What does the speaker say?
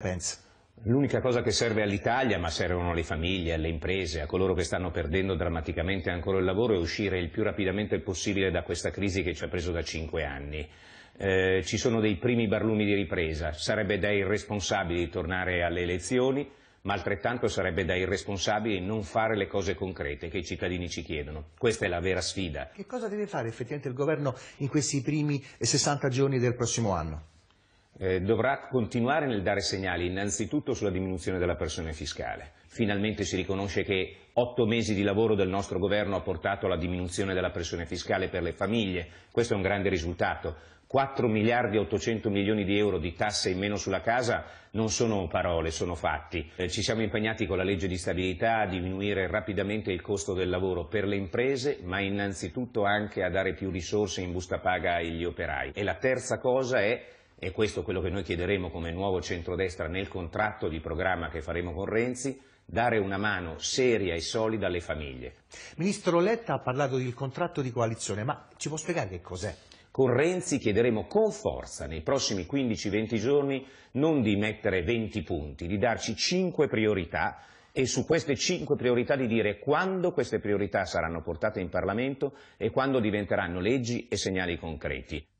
pensa? L'unica cosa che serve all'Italia, ma servono alle famiglie, alle imprese, a coloro che stanno perdendo drammaticamente ancora il lavoro, è uscire il più rapidamente possibile da questa crisi che ci ha preso da cinque anni. Eh, ci sono dei primi barlumi di ripresa, sarebbe da irresponsabili tornare alle elezioni, ma altrettanto sarebbe da irresponsabili non fare le cose concrete che i cittadini ci chiedono. Questa è la vera sfida. Che cosa deve fare effettivamente il governo in questi primi 60 giorni del prossimo anno? eh, dovrà continuare nel dare segnali innanzitutto sulla diminuzione della pressione fiscale. Finalmente si riconosce che otto mesi di lavoro del nostro governo ha portato alla diminuzione della pressione fiscale per le famiglie, questo è un grande risultato. 4 miliardi e 800 milioni di euro di tasse in meno sulla casa non sono parole, sono fatti. Eh, ci siamo impegnati con la legge di stabilità a diminuire rapidamente il costo del lavoro per le imprese, ma innanzitutto anche a dare più risorse in busta paga agli operai. E la terza cosa è e questo è quello che noi chiederemo come nuovo centrodestra nel contratto di programma che faremo con Renzi, dare una mano seria e solida alle famiglie. Ministro Letta ha parlato del contratto di coalizione, ma ci può spiegare che cos'è? Con Renzi chiederemo con forza nei prossimi 15-20 giorni non di mettere 20 punti, di darci 5 priorità e su queste 5 priorità di dire quando queste priorità saranno portate in Parlamento e quando diventeranno leggi e segnali concreti.